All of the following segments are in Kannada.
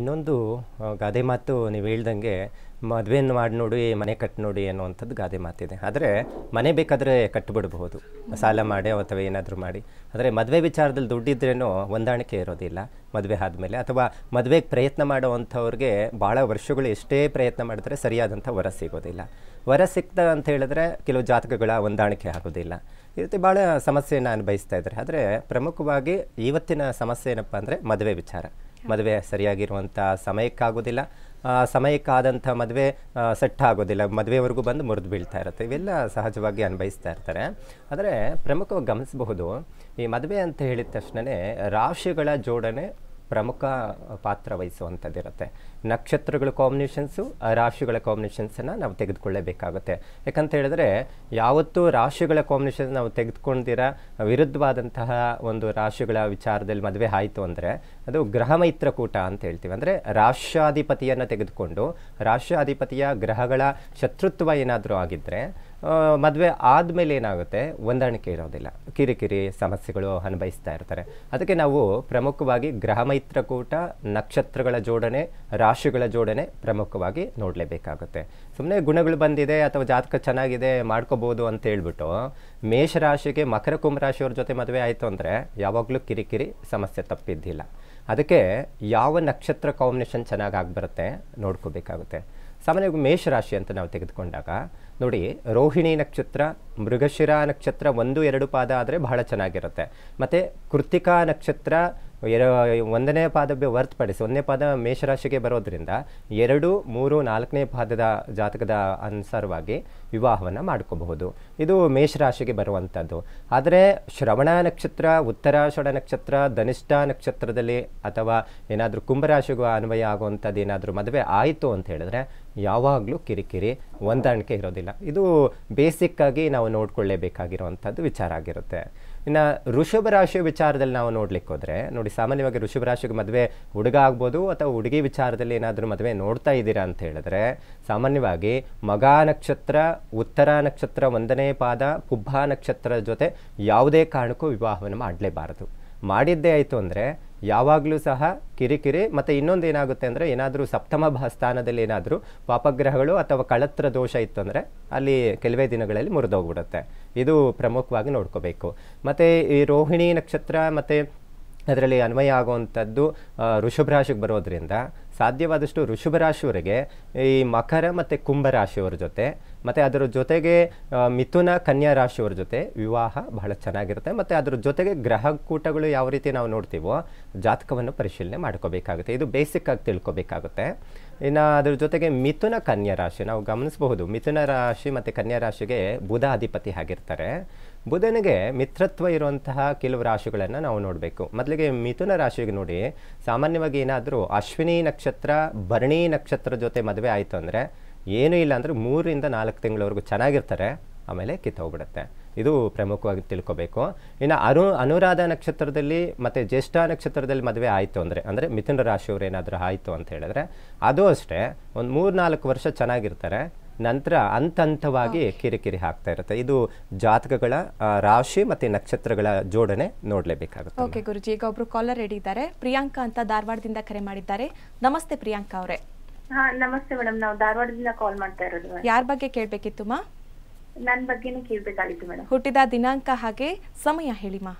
ಇನ್ನೊಂದು ಗಾದೆ ಮಾತು ನೀವು ಹೇಳ್ದಂಗೆ ಮದುವೆಯನ್ನು ಮಾಡಿ ನೋಡಿ ಮನೆ ಕಟ್ಟಿ ನೋಡಿ ಅನ್ನುವಂಥದ್ದು ಗಾದೆ ಮಾತಿದೆ ಆದರೆ ಮನೆ ಬೇಕಾದರೆ ಕಟ್ಟಿಬಿಡ್ಬಹುದು ಸಾಲ ಮಾಡಿ ಅಥವಾ ಏನಾದರೂ ಮಾಡಿ ಆದರೆ ಮದುವೆ ವಿಚಾರದಲ್ಲಿ ದುಡ್ಡಿದ್ರೇನೋ ಹೊಂದಾಣಿಕೆ ಇರೋದಿಲ್ಲ ಮದುವೆ ಆದಮೇಲೆ ಅಥವಾ ಮದುವೆಗೆ ಪ್ರಯತ್ನ ಮಾಡುವಂಥವ್ರಿಗೆ ಭಾಳ ವರ್ಷಗಳು ಎಷ್ಟೇ ಪ್ರಯತ್ನ ಮಾಡಿದ್ರೆ ಸರಿಯಾದಂಥ ವರ ಸಿಗೋದಿಲ್ಲ ವರ ಸಿಕ್ತ ಅಂತ ಹೇಳಿದ್ರೆ ಕೆಲವು ಜಾತಕಗಳ ಹೊಂದಾಣಿಕೆ ಆಗೋದಿಲ್ಲ ಈ ರೀತಿ ಭಾಳ ಸಮಸ್ಯೆಯನ್ನು ಅನುಭವಿಸ್ತಾ ಇದ್ದಾರೆ ಆದರೆ ಪ್ರಮುಖವಾಗಿ ಇವತ್ತಿನ ಸಮಸ್ಯೆ ಏನಪ್ಪ ಅಂದರೆ ಮದುವೆ ವಿಚಾರ ಮದುವೆ ಸರಿಯಾಗಿರುವಂಥ ಸಮಯಕ್ಕಾಗೋದಿಲ್ಲ ಸಮಯಕ್ಕಾದಂಥ ಮದುವೆ ಸೆಟ್ ಆಗೋದಿಲ್ಲ ಮದುವೆವರೆಗೂ ಬಂದು ಮುರಿದು ಬೀಳ್ತಾ ಇರುತ್ತೆ ಇವೆಲ್ಲ ಸಹಜವಾಗಿ ಅನುಭವಿಸ್ತಾ ಇರ್ತಾರೆ ಆದರೆ ಪ್ರಮುಖವಾಗಿ ಗಮನಿಸಬಹುದು ಈ ಮದುವೆ ಅಂತ ಹೇಳಿದ ತಕ್ಷಣವೇ ರಾಶಿಗಳ ಜೋಡಣೆ ಪ್ರಮುಖ ಪಾತ್ರ ವಹಿಸುವಂಥದ್ದಿರುತ್ತೆ ನಕ್ಷತ್ರಗಳ ಕಾಂಬಿನೇಷನ್ಸು ರಾಶಿಗಳ ಕಾಂಬಿನೇಷನ್ಸನ್ನು ನಾವು ತೆಗೆದುಕೊಳ್ಳಬೇಕಾಗುತ್ತೆ ಯಾಕಂತ ಹೇಳಿದ್ರೆ ಯಾವತ್ತೂ ರಾಶಿಗಳ ಕಾಂಬಿನೇಷನ್ ನಾವು ತೆಗೆದುಕೊಂಡಿರೋ ವಿರುದ್ಧವಾದಂತಹ ಒಂದು ರಾಶಿಗಳ ವಿಚಾರದಲ್ಲಿ ಮದುವೆ ಆಯಿತು ಅಂದರೆ ಅದು ಗ್ರಹ ಮೈತ್ರಕೂಟ ಅಂತ ಹೇಳ್ತೀವಿ ಅಂದರೆ ರಾಷ್ಟ್ರಾಧಿಪತಿಯನ್ನು ತೆಗೆದುಕೊಂಡು ರಾಷ್ಟ್ರಾಧಿಪತಿಯ ಗ್ರಹಗಳ ಶತ್ರುತ್ವ ಏನಾದರೂ ಆಗಿದ್ದರೆ ಮದುವೆ ಆದಮೇಲೆ ಏನಾಗುತ್ತೆ ಹೊಂದಾಣಿಕೆ ಇರೋದಿಲ್ಲ ಕಿರಿಕಿರಿ ಸಮಸ್ಯೆಗಳು ಅನುಭವಿಸ್ತಾ ಇರ್ತಾರೆ ಅದಕ್ಕೆ ನಾವು ಪ್ರಮುಖವಾಗಿ ಗ್ರಹ ಮೈತ್ರಕೂಟ ನಕ್ಷತ್ರಗಳ ಜೋಡಣೆ ರಾ ರಾಶಿಗಳ ಜೋಡಣೆ ಪ್ರಮುಖವಾಗಿ ನೋಡಲೇಬೇಕಾಗುತ್ತೆ ಸುಮ್ಮನೆ ಗುಣಗಳು ಬಂದಿದೆ ಅಥವಾ ಜಾತಕ ಚೆನ್ನಾಗಿದೆ ಮಾಡ್ಕೋಬೋದು ಅಂತ ಹೇಳ್ಬಿಟ್ಟು ಮೇಷರಾಶಿಗೆ ಮಕರ ಕುಂಭ ಜೊತೆ ಮದುವೆ ಆಯಿತು ಅಂದರೆ ಯಾವಾಗಲೂ ಕಿರಿಕಿರಿ ಸಮಸ್ಯೆ ತಪ್ಪಿದ್ದಿಲ್ಲ ಅದಕ್ಕೆ ಯಾವ ನಕ್ಷತ್ರ ಕಾಂಬಿನೇಷನ್ ಚೆನ್ನಾಗಿ ಆಗಿಬರುತ್ತೆ ನೋಡ್ಕೋಬೇಕಾಗುತ್ತೆ ಸಾಮಾನ್ಯವಾಗಿ ಮೇಷರಾಶಿ ಅಂತ ನಾವು ತೆಗೆದುಕೊಂಡಾಗ ನೋಡಿ ರೋಹಿಣಿ ನಕ್ಷತ್ರ ಮೃಗಶಿರ ನಕ್ಷತ್ರ ಒಂದು ಎರಡು ಪಾದ ಆದರೆ ಬಹಳ ಚೆನ್ನಾಗಿರುತ್ತೆ ಮತ್ತು ಕೃತಿಕಾ ನಕ್ಷತ್ರ ಎರ ಒಂದನೇ ಪಾದಕ್ಕೆ ಹೊರತುಪಡಿಸಿ ಒಂದನೇ ಪಾದ ಮೇಷರಾಶಿಗೆ ಬರೋದ್ರಿಂದ ಎರಡು ಮೂರು ನಾಲ್ಕನೇ ಪಾದದ ಜಾತಕದ ಅನುಸಾರವಾಗಿ ವಿವಾಹವನ್ನು ಮಾಡ್ಕೋಬಹುದು ಇದು ಮೇಷರಾಶಿಗೆ ಬರುವಂಥದ್ದು ಆದರೆ ಶ್ರವಣ ನಕ್ಷತ್ರ ಉತ್ತರಾಷಣ ನಕ್ಷತ್ರ ಧನಿಷ್ಠ ನಕ್ಷತ್ರದಲ್ಲಿ ಅಥವಾ ಏನಾದರೂ ಕುಂಭರಾಶಿಗೂ ಅನ್ವಯ ಆಗುವಂಥದ್ದು ಏನಾದರೂ ಮದುವೆ ಆಯಿತು ಅಂತ ಹೇಳಿದ್ರೆ ಯಾವಾಗಲೂ ಕಿರಿಕಿರಿ ಹೊಂದಾಣಿಕೆ ಇರೋದಿಲ್ಲ ಇದು ಬೇಸಿಕ್ಕಾಗಿ ನಾವು ನೋಡ್ಕೊಳ್ಳೇಬೇಕಾಗಿರುವಂಥದ್ದು ವಿಚಾರ ಆಗಿರುತ್ತೆ ಇನ್ನು ಋಷಭ ರಾಶಿಯ ವಿಚಾರದಲ್ಲಿ ನಾವು ನೋಡ್ಲಿಕ್ಕೆ ಹೋದರೆ ನೋಡಿ ಸಾಮಾನ್ಯವಾಗಿ ಋಷಭ ರಾಶಿಗೆ ಮದುವೆ ಹುಡುಗ ಆಗ್ಬೋದು ಅಥವಾ ಹುಡುಗಿ ವಿಚಾರದಲ್ಲಿ ಏನಾದರೂ ಮದುವೆ ನೋಡ್ತಾ ಇದ್ದೀರಾ ಅಂತ ಹೇಳಿದ್ರೆ ಸಾಮಾನ್ಯವಾಗಿ ಮಗ ನಕ್ಷತ್ರ ಉತ್ತರ ನಕ್ಷತ್ರ ಒಂದನೇ ಪಾದ ಪುಬ್ಬ ನಕ್ಷತ್ರ ಜೊತೆ ಯಾವುದೇ ಕಾರಣಕ್ಕೂ ವಿವಾಹವನ್ನು ಮಾಡಲೇಬಾರದು ಮಾಡಿದ್ದೇ ಆಯಿತು ಅಂದರೆ ಯಾವಾಗಲೂ ಸಹ ಕಿರಿಕಿರಿ ಮತ್ತು ಇನ್ನೊಂದು ಏನಾಗುತ್ತೆ ಅಂದರೆ ಏನಾದರೂ ಸಪ್ತಮ ಸ್ಥಾನದಲ್ಲಿ ಏನಾದರೂ ಪಾಪಗ್ರಹಗಳು ಅಥವಾ ಕಳತ್ರ ದೋಷ ಇತ್ತು ಅಂದರೆ ಅಲ್ಲಿ ಕೆಲವೇ ದಿನಗಳಲ್ಲಿ ಮುರಿದೋಗ್ಬಿಡುತ್ತೆ ಇದು ಪ್ರಮುಖವಾಗಿ ನೋಡ್ಕೋಬೇಕು ಮತ್ತು ಈ ರೋಹಿಣಿ ನಕ್ಷತ್ರ ಮತ್ತು ಅದರಲ್ಲಿ ಅನ್ವಯ ಆಗುವಂಥದ್ದು ರಾಶಿಗೆ ಬರೋದರಿಂದ ಸಾಧ್ಯವಾದಷ್ಟು ರಾಶಿಯವರಿಗೆ ಈ ಮಕರ ಮತ್ತು ಕುಂಭರಾಶಿಯವರ ಜೊತೆ ಮತ್ತು ಅದರ ಜೊತೆಗೆ ಮಿಥುನ ಕನ್ಯಾ ರಾಶಿಯವರ ಜೊತೆ ವಿವಾಹ ಬಹಳ ಚೆನ್ನಾಗಿರುತ್ತೆ ಮತ್ತು ಅದರ ಜೊತೆಗೆ ಗ್ರಹಕೂಟಗಳು ಯಾವ ರೀತಿ ನಾವು ನೋಡ್ತೀವೋ ಜಾತಕವನ್ನು ಪರಿಶೀಲನೆ ಮಾಡ್ಕೋಬೇಕಾಗುತ್ತೆ ಇದು ಬೇಸಿಕ್ ಆಗಿ ತಿಳ್ಕೊಬೇಕಾಗುತ್ತೆ ಇನ್ನು ಅದರ ಜೊತೆಗೆ ಮಿಥುನ ಕನ್ಯಾ ರಾಶಿ ನಾವು ಗಮನಿಸಬಹುದು ಮಿಥುನ ರಾಶಿ ಮತ್ತು ಕನ್ಯಾ ರಾಶಿಗೆ ಬುಧ ಅಧಿಪತಿ ಆಗಿರ್ತಾರೆ ಬುಧನಿಗೆ ಮಿತ್ರತ್ವ ಇರುವಂತಹ ಕೆಲವು ರಾಶಿಗಳನ್ನು ನಾವು ನೋಡಬೇಕು ಮೊದಲಿಗೆ ಮಿಥುನ ರಾಶಿಗೆ ನೋಡಿ ಸಾಮಾನ್ಯವಾಗಿ ಏನಾದರೂ ಅಶ್ವಿನಿ ನಕ್ಷತ್ರ ಭರಣಿ ನಕ್ಷತ್ರ ಜೊತೆ ಮದುವೆ ಆಯಿತು ಅಂದರೆ ಏನೂ ಇಲ್ಲ ಅಂದರೆ ಮೂರರಿಂದ ನಾಲ್ಕು ತಿಂಗಳವರೆಗೂ ಚೆನ್ನಾಗಿರ್ತಾರೆ ಆಮೇಲೆ ಕಿತ್ತೋಗ್ಬಿಡುತ್ತೆ ಇದು ಪ್ರಮುಖವಾಗಿ ತಿಳ್ಕೊಬೇಕು ಇನ್ನು ಅನು ಅನುರಾಧ ನಕ್ಷತ್ರದಲ್ಲಿ ಮತ್ತು ಜ್ಯೇಷ್ಠ ನಕ್ಷತ್ರದಲ್ಲಿ ಮದುವೆ ಆಯಿತು ಅಂದರೆ ಅಂದರೆ ಮಿಥುನ ರಾಶಿಯವರು ಏನಾದರೂ ಆಯಿತು ಅಂತ ಹೇಳಿದ್ರೆ ಅದು ಅಷ್ಟೇ ಒಂದು ಮೂರು ನಾಲ್ಕು ವರ್ಷ ಚೆನ್ನಾಗಿರ್ತಾರೆ ನಂತರ ಹಂತ ಹಂತವಾಗಿ ಕಿರಿಕಿರಿ ಹಾಕ್ತಾ ಇರುತ್ತೆ ಇದು ಜಾತಕಗಳ ರಾಶಿ ಮತ್ತೆ ನಕ್ಷತ್ರಗಳ ಜೋಡಣೆ ನೋಡ್ಲೇಬೇಕಾಗುತ್ತೆ ಓಕೆ ಗುರುಜಿ ಈಗ ಒಬ್ರು ಕಾಲರ್ ರೆಡಿ ಇದ್ದಾರೆ ಪ್ರಿಯಾಂಕಾ ಅಂತ ಧಾರವಾಡದಿಂದ ಕರೆ ಮಾಡಿದ್ದಾರೆ ನಮಸ್ತೆ ಪ್ರಿಯಾಂಕಾ ಅವರೇ ನಮಸ್ತೆ ಮೇಡಮ್ ನಾವು ಧಾರವಾಡದಿಂದ ಕಾಲ್ ಮಾಡ್ತಾ ಇರೋದು ಯಾರ ಬಗ್ಗೆ ಕೇಳಬೇಕಿತ್ತು ಮಾ ನನ್ ಬಗ್ಗೆನೇ ಕೇಳ್ಬೇಕಾಗಿತ್ತು ಮೇಡಮ್ ಹುಟ್ಟಿದ ದಿನಾಂಕ ಹಾಗೆ ಸಮಯ ಹೇಳಿ ಮಾ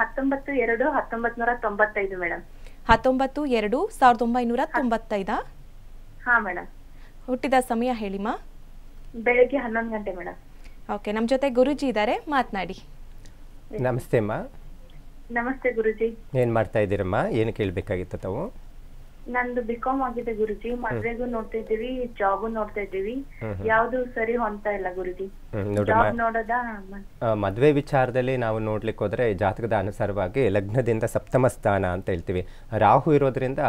ಹತ್ತೊಂಬತ್ತು ಎರಡು ಹತ್ತೊಂಬತ್ತು ನೂರ ತೊಂಬತ್ತೈದು ಮೇಡಮ್ ಹತ್ತೊಂಬತ್ತು ಎರಡು ಸಾವಿರದ ಒಂಬೈನೂರ ತೊಂಬತ್ತೈದಾ ಹಾ ಮೇಡಮ್ ಹುಟ್ಟಿದ ಸಮಯ ಹೇಳಿಮಾ ಬೆಳಿಗ್ಗೆ ಹನ್ನೊಂದು ಗಂಟೆ ಮೇಡಮ್ ಓಕೆ ನಮ್ಮ ಜೊತೆ ಗುರುಜಿ ಇದ್ದಾರೆ ಮಾತನಾಡಿ ನಮಸ್ತೆ ಅಮ್ಮ ನಮಸ್ತೆ ಗುರುಜಿ ಏನು ಮಾಡ್ತಾ ಇದ್ದೀರಮ್ಮ ಏನು ಕೇಳಬೇಕಾಗಿತ್ತು ತಾವು ನಂದು ಬಿಕಾಂ ಆಗಿದೆ ಗುರುಜಿ ಮದ್ವೆಗೂ ನೋಡ್ತಾ ಜಾಬ್ ನೋಡ್ತಾ ಇದ್ದೀವಿ ಯಾವ್ದು ಸರಿ ಹೊಂತಾ ಇಲ್ಲ ಗುರುಜಿ ಮದ್ವೆ ವಿಚಾರದಲ್ಲಿ ನಾವು ನೋಡ್ಲಿಕ್ಕೆ ಹೋದ್ರೆ ಜಾತಕದ ಅನುಸಾರವಾಗಿ ಲಗ್ನದಿಂದ ಸಪ್ತಮ ಸ್ಥಾನ ಅಂತ ಹೇಳ್ತೀವಿ ರಾಹು ಇರೋದ್ರಿಂದ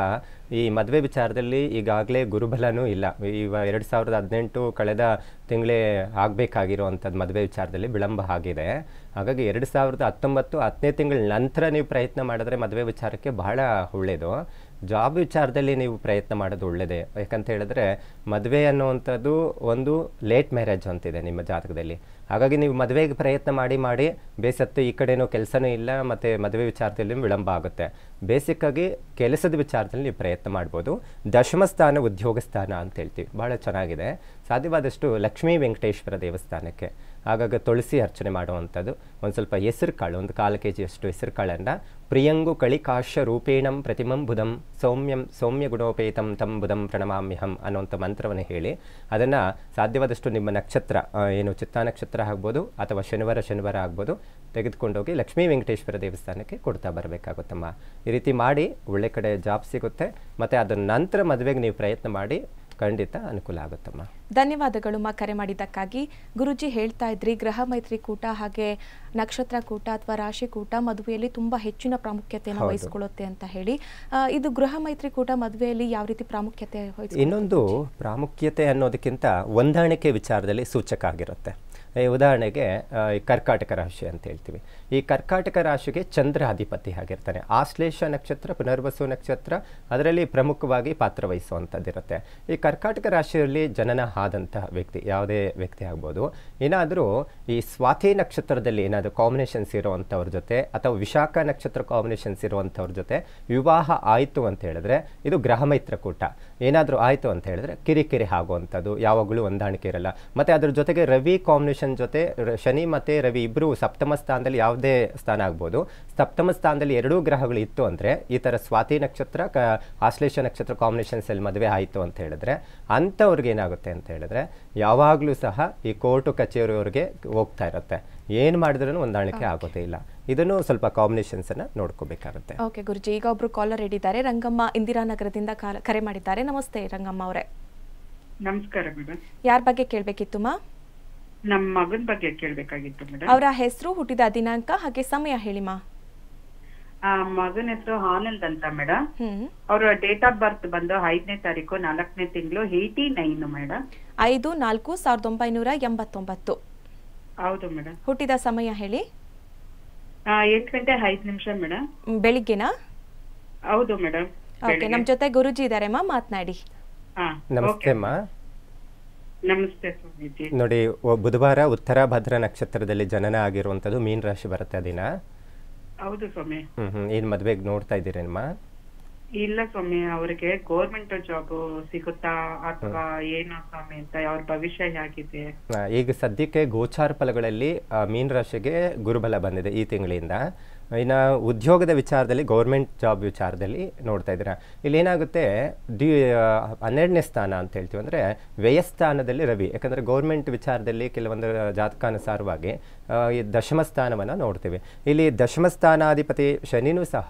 ಈ ಮದ್ವೆ ವಿಚಾರದಲ್ಲಿ ಈಗಾಗಲೇ ಗುರುಬಲನೂ ಇಲ್ಲ ಇವ ಎರಡು ಸಾವಿರದ ಹದಿನೆಂಟು ಕಳೆದ ತಿಂಗಳೇ ಆಗಬೇಕಾಗಿರುವಂಥದ್ದು ಮದುವೆ ವಿಚಾರದಲ್ಲಿ ವಿಳಂಬ ಆಗಿದೆ ಹಾಗಾಗಿ ಎರಡು ಸಾವಿರದ ಹತ್ತೊಂಬತ್ತು ಹತ್ತನೇ ತಿಂಗಳ ನಂತರ ನೀವು ಪ್ರಯತ್ನ ಮಾಡಿದ್ರೆ ಮದುವೆ ವಿಚಾರಕ್ಕೆ ಬಹಳ ಒಳ್ಳೆಯದು ಜಾಬ್ ವಿಚಾರದಲ್ಲಿ ನೀವು ಪ್ರಯತ್ನ ಮಾಡೋದು ಒಳ್ಳೆಯದೇ ಯಾಕಂತ ಹೇಳಿದ್ರೆ ಮದುವೆ ಅನ್ನುವಂಥದ್ದು ಒಂದು ಲೇಟ್ ಮ್ಯಾರೇಜ್ ಅಂತಿದೆ ನಿಮ್ಮ ಜಾತಕದಲ್ಲಿ ಹಾಗಾಗಿ ನೀವು ಮದುವೆಗೆ ಪ್ರಯತ್ನ ಮಾಡಿ ಮಾಡಿ ಬೇಸತ್ತು ಈ ಕಡೆನೂ ಕೆಲಸನೂ ಇಲ್ಲ ಮತ್ತು ಮದುವೆ ವಿಚಾರದಲ್ಲಿ ವಿಳಂಬ ಆಗುತ್ತೆ ಬೇಸಿಕ್ಕಾಗಿ ಕೆಲಸದ ವಿಚಾರದಲ್ಲಿ ನೀವು ಪ್ರಯತ್ನ ಮಾಡ್ಬೋದು ದಶಮ ಸ್ಥಾನ ಉದ್ಯೋಗ ಸ್ಥಾನ ಅಂತ ಹೇಳ್ತೀವಿ ಭಾಳ ಚೆನ್ನಾಗಿದೆ ಸಾಧ್ಯವಾದಷ್ಟು ಲಕ್ಷ್ಮೀ ವೆಂಕಟೇಶ್ವರ ದೇವಸ್ಥಾನಕ್ಕೆ ಆಗಾಗ ತುಳಸಿ ಅರ್ಚನೆ ಮಾಡುವಂಥದ್ದು ಒಂದು ಸ್ವಲ್ಪ ಹೆಸರು ಕಾಳು ಒಂದು ಕಾಲು ಕೆ ಜಿಯಷ್ಟು ಹೆಸರು ಕಾಳನ್ನು ಪ್ರಿಯಂಗು ಕಳಿಕಾಶ ರೂಪೇಣಂ ಪ್ರತಿಮಂ ಬುಧಂ ಸೌಮ್ಯಂ ಸೌಮ್ಯ ಗುಣೋಪೇತಂ ತಂ ಬುಧಂ ಪ್ರಣಮಾಮ್ಯಹಂ ಅನ್ನುವಂಥ ಮಂತ್ರವನ್ನು ಹೇಳಿ ಅದನ್ನು ಸಾಧ್ಯವಾದಷ್ಟು ನಿಮ್ಮ ನಕ್ಷತ್ರ ಏನು ಚಿತ್ತಾನಕ್ಷತ್ರ ನಕ್ಷತ್ರ ಆಗ್ಬೋದು ಅಥವಾ ಶನಿವಾರ ಶನಿವಾರ ಆಗ್ಬೋದು ತೆಗೆದುಕೊಂಡೋಗಿ ಲಕ್ಷ್ಮೀ ವೆಂಕಟೇಶ್ವರ ದೇವಸ್ಥಾನಕ್ಕೆ ಕೊಡ್ತಾ ಬರಬೇಕಾಗುತ್ತಮ್ಮ ಈ ರೀತಿ ಮಾಡಿ ಒಳ್ಳೆ ಕಡೆ ಜಾಬ್ ಸಿಗುತ್ತೆ ಮತ್ತು ಅದರ ನಂತರ ಮದುವೆಗೆ ನೀವು ಪ್ರಯತ್ನ ಮಾಡಿ ಖಂಡಿತ ಅನುಕೂಲ ಆಗುತ್ತಮ್ಮ ಧನ್ಯವಾದಗಳು ಮಾ ಕರೆ ಮಾಡಿದ್ದಕ್ಕಾಗಿ ಗುರುಜಿ ಹೇಳ್ತಾ ಇದ್ರಿ ಗ್ರಹ ಕೂಟ ಹಾಗೆ ನಕ್ಷತ್ರ ಕೂಟ ಅಥವಾ ರಾಶಿ ಕೂಟ ಮದುವೆಯಲ್ಲಿ ತುಂಬಾ ಹೆಚ್ಚಿನ ಪ್ರಾಮುಖ್ಯತೆಯನ್ನು ವಹಿಸಿಕೊಳ್ಳುತ್ತೆ ಅಂತ ಹೇಳಿ ಇದು ಗೃಹ ಮೈತ್ರಿಕೂಟ ಮದುವೆಯಲ್ಲಿ ಯಾವ ರೀತಿ ಪ್ರಾಮುಖ್ಯತೆ ಇನ್ನೊಂದು ಪ್ರಾಮುಖ್ಯತೆ ಅನ್ನೋದಕ್ಕಿಂತ ಹೊಂದಾಣಿಕೆ ವಿಚಾರದಲ್ಲಿ ಸೂಚಕ ಆಗಿರುತ್ತೆ ಈ ಉದಾಹರಣೆಗೆ ಈ ಕರ್ಕಾಟಕ ರಾಶಿ ಅಂತ ಹೇಳ್ತೀವಿ ಈ ಕರ್ಕಾಟಕ ರಾಶಿಗೆ ಚಂದ್ರ ಅಧಿಪತಿ ಆಗಿರ್ತಾನೆ ಆಶ್ಲೇಷ ನಕ್ಷತ್ರ ಪುನರ್ವಸು ನಕ್ಷತ್ರ ಅದರಲ್ಲಿ ಪ್ರಮುಖವಾಗಿ ಪಾತ್ರ ವಹಿಸುವಂಥದ್ದಿರುತ್ತೆ ಈ ಕರ್ಕಾಟಕ ರಾಶಿಯಲ್ಲಿ ಜನನ ಆದಂತಹ ವ್ಯಕ್ತಿ ಯಾವುದೇ ವ್ಯಕ್ತಿ ಆಗ್ಬೋದು ಏನಾದರೂ ಈ ಸ್ವಾತಿ ನಕ್ಷತ್ರದಲ್ಲಿ ಏನಾದರೂ ಕಾಂಬಿನೇಷನ್ಸ್ ಇರುವಂಥವ್ರ ಜೊತೆ ಅಥವಾ ವಿಶಾಖ ನಕ್ಷತ್ರ ಕಾಂಬಿನೇಷನ್ಸ್ ಇರುವಂಥವ್ರ ಜೊತೆ ವಿವಾಹ ಆಯಿತು ಅಂತ ಹೇಳಿದ್ರೆ ಇದು ಗ್ರಹ ಮೈತ್ರಕೂಟ ಏನಾದರೂ ಆಯಿತು ಅಂತ ಹೇಳಿದ್ರೆ ಕಿರಿಕಿರಿ ಆಗುವಂಥದ್ದು ಯಾವಾಗಲೂ ಹೊಂದಾಣಿಕೆ ಇರಲ್ಲ ಮತ್ತು ಅದ್ರ ಜೊತೆಗೆ ರವಿ ಕಾಂಬಿನೇಷನ್ ಜೊತೆ ಶನಿ ಮತ್ತು ರವಿ ಇಬ್ರು ಸಪ್ತಮ ಸ್ಥಾನದಲ್ಲಿ ಯಾವುದೇ ಸ್ಥಾನ ಆಗ್ಬೋದು ಸಪ್ತಮ ಸ್ಥಾನದಲ್ಲಿ ಎರಡೂ ಗ್ರಹಗಳು ಇತ್ತು ಅಂದರೆ ಈ ಥರ ಸ್ವಾತಿ ನಕ್ಷತ್ರ ಕ ಆಶ್ಲೇಷ ನಕ್ಷತ್ರ ಕಾಂಬಿನೇಷನ್ಸಲ್ಲಿ ಮದುವೆ ಆಯಿತು ಅಂತ ಹೇಳಿದ್ರೆ ಅಂಥವ್ರಿಗೆ ಏನಾಗುತ್ತೆ ಅಂತ ಹೇಳಿದ್ರೆ ಯಾವಾಗಲೂ ಸಹ ಈ ಕೋರ್ಟು ಕಚೇರಿಯವ್ರಿಗೆ ಹೋಗ್ತಾ ಇರುತ್ತೆ ಏನು ಮಾಡಿದ್ರೂ ಹೊಂದಾಣಿಕೆ ಆಗೋದೇ ಇಲ್ಲ ಇದನ್ನು ಸ್ವಲ್ಪ ಕಾಂಬಿನೇಷನ್ಸ್ ಅನ್ನ ನೋಡ್ಕೋಬೇಕಾಗುತ್ತೆ ಓಕೆ ಗುರುಜಿ ಈಗ ಒಬ್ರು ಕಾಲರ್ ಹಿಡಿದ್ದಾರೆ ರಂಗಮ್ಮ ನಗರದಿಂದ ಕರೆ ಮಾಡಿದ್ದಾರೆ ನಮಸ್ತೆ ರಂಗಮ್ಮ ಅವರೇ ನಮಸ್ಕಾರ ಮೇಡಮ್ ಯಾರ ಬಗ್ಗೆ ಕೇಳಬೇಕಿತ್ತು ಮಾ ನಮ್ಮ ಮಗನ ಬಗ್ಗೆ ಕೇಳಬೇಕಾಗಿತ್ತು ಮೇಡಮ್ ಅವರ ಹೆಸರು ಹುಟ್ಟಿದ ದಿನಾಂಕ ಹಾಗೆ ಸಮಯ ಹೇಳಿಮ್ಮ ಆ ಮಗನ ಹೆಸರು ಆನಂದ್ ಅಂತ ಮೇಡಮ್ ಅವರ ಡೇಟ್ ಆಫ್ ಬರ್ತ್ ಬಂದು ಐದನೇ ತಾರೀಕು ನಾಲ್ಕನೇ ತಿಂಗಳು ಏಯ್ಟಿ ನೈನ್ ಮೇಡಮ್ ಐದು ನಾಲ್ಕು ಸಾವಿರದ ಒಂಬೈನೂರ ಎಂಬತ್ತೊಂಬತ್ತು ಹೌದು ಮೇಡಮ್ ಹುಟ್ಟಿದ ಸಮಯ ಹೇಳಿ ಎಂಟು ಗಂಟೆ ಐದು ನಿಮಿಷ ಮೇಡಮ್ ಬೆಳಿಗ್ಗೆನಾ ಹೌದು ಮೇಡಮ್ ಓಕೆ ನಮ್ಮ ಜೊತೆ ಗುರುಜಿ ಇದಾರೆ ಮಾ ಮಾತನಾಡಿ ನಮಸ್ತೆ ಮಾ ನಮಸ್ತೆ ಸ್ವಾಮೀಜಿ ನೋಡಿ ಬುಧವಾರ ಉತ್ತರ ಭದ್ರ ನಕ್ಷತ್ರದಲ್ಲಿ ಜನನ ಆಗಿರುವಂತದ್ದು ಮೀನ್ ರಾಶಿ ಬರುತ್ತೆ ದಿನ ಹೌದು ಸ್ವಾಮಿ ಹ್ಮ್ ಹ್ಮ್ ಏನ್ ಮದ್ವೆಗ್ ನೋಡ್ತಾ ಇದ್ದೀರೇನಮ್ಮ ಇಲ್ಲ ಸ್ವಾಮಿ ಅವ್ರಿಗೆ ಗೌರ್ಮೆಂಟ್ ಜಾಬ್ ಸಿಗುತ್ತಾ ಅಥವಾ ಏನು ಸ್ವಾಮಿ ಅಂತ ಅವ್ರ ಭವಿಷ್ಯ ಹೇಗಿದೆ ಈಗ ಸದ್ಯಕ್ಕೆ ಗೋಚಾರ ಫಲಗಳಲ್ಲಿ ಮೀನ್ ರಾಶಿಗೆ ಗುರುಬಲ ಬಂದಿದೆ ಈ ತಿಂಗಳಿಂದ ಇನ್ನು ಉದ್ಯೋಗದ ವಿಚಾರದಲ್ಲಿ ಗೌರ್ಮೆಂಟ್ ಜಾಬ್ ವಿಚಾರದಲ್ಲಿ ನೋಡ್ತಾ ಇದ್ದೀರಾ ಏನಾಗುತ್ತೆ ದಿ ಹನ್ನೆರಡನೇ ಸ್ಥಾನ ಅಂತ ಹೇಳ್ತೀವಿ ಅಂದರೆ ವ್ಯಯಸ್ಥಾನದಲ್ಲಿ ರವಿ ಯಾಕಂದರೆ ಗೌರ್ಮೆಂಟ್ ವಿಚಾರದಲ್ಲಿ ಕೆಲವೊಂದು ಜಾತಕಾನುಸಾರವಾಗಿ ಈ ದಶಮ ಸ್ಥಾನವನ್ನು ನೋಡ್ತೀವಿ ಇಲ್ಲಿ ದಶಮಸ್ಥಾನಾಧಿಪತಿ ಶನಿನೂ ಸಹ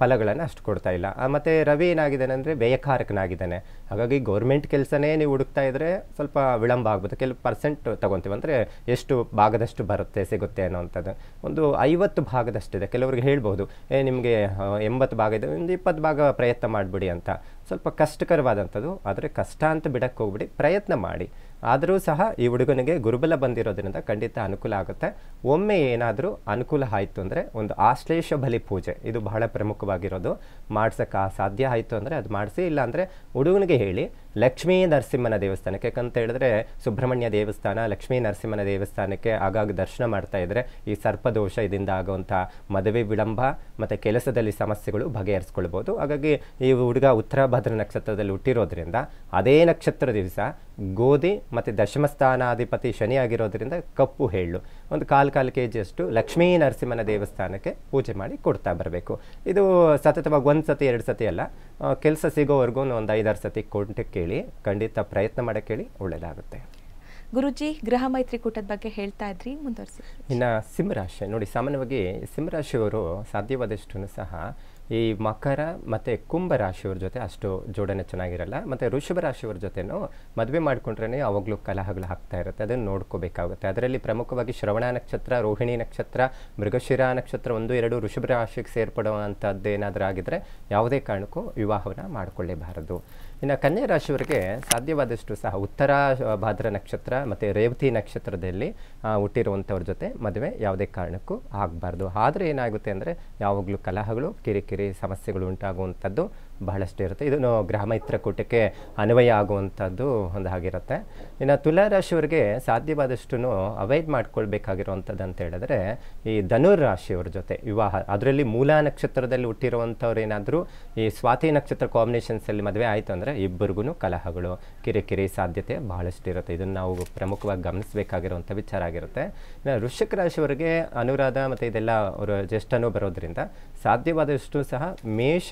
ಫಲಗಳನ್ನು ಅಷ್ಟು ಕೊಡ್ತಾ ಇಲ್ಲ ಮತ್ತು ರವಿ ಏನಾಗಿದ್ದಾನೆ ಅಂದರೆ ವ್ಯಯಕಾರಕನಾಗಿದ್ದಾನೆ ಹಾಗಾಗಿ ಗೌರ್ಮೆಂಟ್ ಕೆಲಸನೇ ನೀವು ಹುಡುಕ್ತಾ ಇದ್ದರೆ ಸ್ವಲ್ಪ ವಿಳಂಬ ಆಗ್ಬೋದು ಕೆಲವು ಪರ್ಸೆಂಟ್ ತೊಗೊತೀವಿ ಅಂದರೆ ಎಷ್ಟು ಭಾಗದಷ್ಟು ಬರುತ್ತೆ ಸಿಗುತ್ತೆ ಅನ್ನೋವಂಥದ್ದು ಒಂದು ಐವತ್ತು ಭಾಗದಷ್ಟಿದೆ ಕೆಲವ್ರಿಗೆ ಹೇಳ್ಬೋದು ಏ ನಿಮಗೆ ಎಂಬತ್ತು ಭಾಗ ಇದೆ ಒಂದು ಇಪ್ಪತ್ತು ಭಾಗ ಪ್ರಯತ್ನ ಮಾಡಿಬಿಡಿ ಅಂತ ಸ್ವಲ್ಪ ಕಷ್ಟಕರವಾದಂಥದ್ದು ಆದರೆ ಕಷ್ಟ ಅಂತ ಬಿಡಕ್ಕೆ ಹೋಗ್ಬಿಡಿ ಪ್ರಯತ್ನ ಮಾಡಿ ಆದರೂ ಸಹ ಈ ಹುಡುಗನಿಗೆ ಗುರುಬಲ ಬಂದಿರೋದ್ರಿಂದ ಖಂಡಿತ ಅನುಕೂಲ ಆಗುತ್ತೆ ಒಮ್ಮೆ ಏನಾದರೂ ಅನುಕೂಲ ಆಯಿತು ಅಂದರೆ ಒಂದು ಆಶ್ಲೇಷ ಬಲಿ ಪೂಜೆ ಇದು ಬಹಳ ಪ್ರಮುಖವಾಗಿರೋದು ಮಾಡ್ಸೋಕ್ಕೆ ಸಾಧ್ಯ ಆಯಿತು ಅಂದರೆ ಅದು ಮಾಡಿಸಿ ಅಂದರೆ ಹುಡುಗನಿಗೆ ಹೇಳಿ ಲಕ್ಷ್ಮೀ ನರಸಿಂಹನ ದೇವಸ್ಥಾನಕ್ಕೆ ಯಾಕಂತ ಹೇಳಿದ್ರೆ ಸುಬ್ರಹ್ಮಣ್ಯ ದೇವಸ್ಥಾನ ಲಕ್ಷ್ಮೀ ನರಸಿಂಹನ ದೇವಸ್ಥಾನಕ್ಕೆ ಆಗಾಗ ದರ್ಶನ ಮಾಡ್ತಾ ಇದ್ದರೆ ಈ ಸರ್ಪದೋಷ ಇದರಿಂದ ಆಗುವಂಥ ಮದುವೆ ವಿಳಂಬ ಮತ್ತು ಕೆಲಸದಲ್ಲಿ ಸಮಸ್ಯೆಗಳು ಬಗೆಹರಿಸ್ಕೊಳ್ಬೋದು ಹಾಗಾಗಿ ಈ ಹುಡುಗ ಉತ್ತರ ಭದ್ರ ನಕ್ಷತ್ರದಲ್ಲಿ ಹುಟ್ಟಿರೋದ್ರಿಂದ ಅದೇ ನಕ್ಷತ್ರ ದಿವಸ ಗೋಧಿ ಮತ್ತು ದಶಮಸ್ಥಾನಾಧಿಪತಿ ಶನಿ ಕಪ್ಪು ಹೇಳು ಒಂದು ಕಾಲು ಕಾಲು ಕೆ ಜಿಯಷ್ಟು ಲಕ್ಷ್ಮೀ ನರಸಿಂಹನ ದೇವಸ್ಥಾನಕ್ಕೆ ಪೂಜೆ ಮಾಡಿ ಕೊಡ್ತಾ ಬರಬೇಕು ಇದು ಸತತವಾಗಿ ಒಂದು ಸತಿ ಎರಡು ಸತಿ ಅಲ್ಲ ಕೆಲಸ ಸಿಗೋವರೆಗೂ ಒಂದು ಐದಾರು ಸತಿ ಕೊಟ್ಟು ಕೇಳಿ ಖಂಡಿತ ಪ್ರಯತ್ನ ಮಾಡೋ ಕೇಳಿ ಒಳ್ಳೆಯದಾಗುತ್ತೆ ಗುರುಜಿ ಗೃಹ ಮೈತ್ರಿಕೂಟದ ಬಗ್ಗೆ ಹೇಳ್ತಾ ಇದ್ರಿ ಮುಂದುವರಿಸಿ ಇನ್ನು ಸಿಂಹರಾಶಿ ನೋಡಿ ಸಾಮಾನ್ಯವಾಗಿ ಸಿಂಹರಾಶಿಯವರು ಸಾಧ್ಯವಾದಷ್ಟು ಸಹ ಈ ಮಕರ ಮತ್ತು ಕುಂಭ ರಾಶಿಯವ್ರ ಜೊತೆ ಅಷ್ಟು ಜೋಡಣೆ ಚೆನ್ನಾಗಿರಲ್ಲ ಮತ್ತು ಋಷಭ ರಾಶಿಯವ್ರ ಜೊತೆನೂ ಮದುವೆ ಮಾಡಿಕೊಂಡ್ರೇ ಅವಾಗಲೂ ಕಲಹಗಳು ಹಾಕ್ತಾ ಇರುತ್ತೆ ಅದನ್ನು ನೋಡ್ಕೋಬೇಕಾಗುತ್ತೆ ಅದರಲ್ಲಿ ಪ್ರಮುಖವಾಗಿ ಶ್ರವಣ ನಕ್ಷತ್ರ ರೋಹಿಣಿ ನಕ್ಷತ್ರ ಮೃಗಶಿರ ನಕ್ಷತ್ರ ಒಂದು ಎರಡು ಋಷಭ ರಾಶಿಗೆ ಏನಾದರೂ ಆಗಿದ್ದರೆ ಯಾವುದೇ ಕಾರಣಕ್ಕೂ ವಿವಾಹವನ್ನು ಮಾಡಿಕೊಳ್ಳೇಬಾರದು ಇನ್ನು ಕನ್ಯಾ ರಾಶಿಯವರಿಗೆ ಸಾಧ್ಯವಾದಷ್ಟು ಸಹ ಉತ್ತರ ಭಾದ್ರ ನಕ್ಷತ್ರ ಮತ್ತು ರೇವತಿ ನಕ್ಷತ್ರದಲ್ಲಿ ಹುಟ್ಟಿರುವಂಥವ್ರ ಜೊತೆ ಮದುವೆ ಯಾವುದೇ ಕಾರಣಕ್ಕೂ ಆಗಬಾರ್ದು ಆದರೆ ಏನಾಗುತ್ತೆ ಅಂದರೆ ಯಾವಾಗಲೂ ಕಲಹಗಳು ಕಿರಿಕಿರಿ ಸಮಸ್ಯೆಗಳು ಉಂಟಾಗುವಂಥದ್ದು ಬಹಳಷ್ಟು ಇರುತ್ತೆ ಇದನ್ನು ಮೈತ್ರಕೂಟಕ್ಕೆ ಅನ್ವಯ ಆಗುವಂಥದ್ದು ಒಂದು ಆಗಿರುತ್ತೆ ಇನ್ನು ತುಲಾರಾಶಿಯವ್ರಿಗೆ ಸಾಧ್ಯವಾದಷ್ಟು ಅವಾಯ್ಡ್ ಮಾಡ್ಕೊಳ್ಬೇಕಾಗಿರುವಂಥದ್ದು ಅಂತ ಹೇಳಿದ್ರೆ ಈ ಧನುರ್ ರಾಶಿಯವ್ರ ಜೊತೆ ವಿವಾಹ ಅದರಲ್ಲಿ ಮೂಲ ನಕ್ಷತ್ರದಲ್ಲಿ ಹುಟ್ಟಿರುವಂಥವ್ರು ಏನಾದರೂ ಈ ಸ್ವಾತಿ ನಕ್ಷತ್ರ ಕಾಂಬಿನೇಷನ್ಸಲ್ಲಿ ಮದುವೆ ಆಯಿತು ಅಂದರೆ ಇಬ್ಬರಿಗೂ ಕಲಹಗಳು ಕಿರಿಕಿರಿ ಸಾಧ್ಯತೆ ಬಹಳಷ್ಟು ಇರುತ್ತೆ ಇದನ್ನು ನಾವು ಪ್ರಮುಖವಾಗಿ ಗಮನಿಸಬೇಕಾಗಿರುವಂಥ ವಿಚಾರ ಆಗಿರುತ್ತೆ ಇನ್ನು ಋಷಿಕ ರಾಶಿಯವರಿಗೆ ಅನುರಾಧ ಮತ್ತು ಇದೆಲ್ಲ ಅವರು ಜ್ಯೇಷ್ಠನೂ ಬರೋದ್ರಿಂದ ಸಾಧ್ಯವಾದಷ್ಟು ಸಹ ಮೇಷ